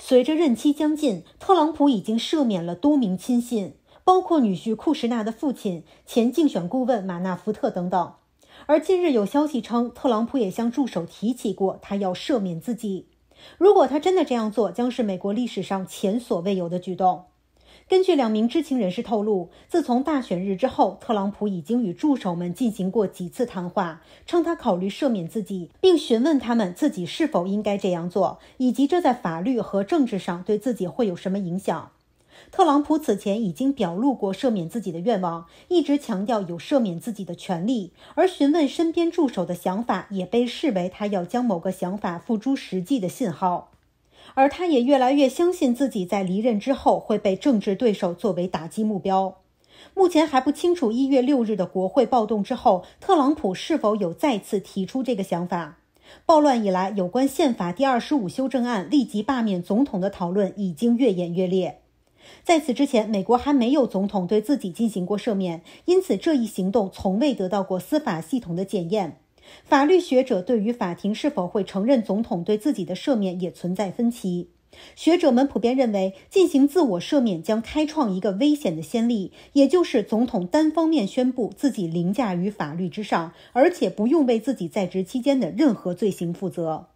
随着任期将近，特朗普已经赦免了多名亲信，包括女婿库什纳的父亲、前竞选顾问马纳福特等等。而近日有消息称，特朗普也向助手提起过他要赦免自己。如果他真的这样做，将是美国历史上前所未有的举动。根据两名知情人士透露，自从大选日之后，特朗普已经与助手们进行过几次谈话，称他考虑赦免自己，并询问他们自己是否应该这样做，以及这在法律和政治上对自己会有什么影响。特朗普此前已经表露过赦免自己的愿望，一直强调有赦免自己的权利，而询问身边助手的想法也被视为他要将某个想法付诸实际的信号。而他也越来越相信自己在离任之后会被政治对手作为打击目标。目前还不清楚一月六日的国会暴动之后，特朗普是否有再次提出这个想法。暴乱以来，有关宪法第二十五修正案立即罢免总统的讨论已经越演越烈。在此之前，美国还没有总统对自己进行过赦免，因此这一行动从未得到过司法系统的检验。法律学者对于法庭是否会承认总统对自己的赦免也存在分歧。学者们普遍认为，进行自我赦免将开创一个危险的先例，也就是总统单方面宣布自己凌驾于法律之上，而且不用为自己在职期间的任何罪行负责。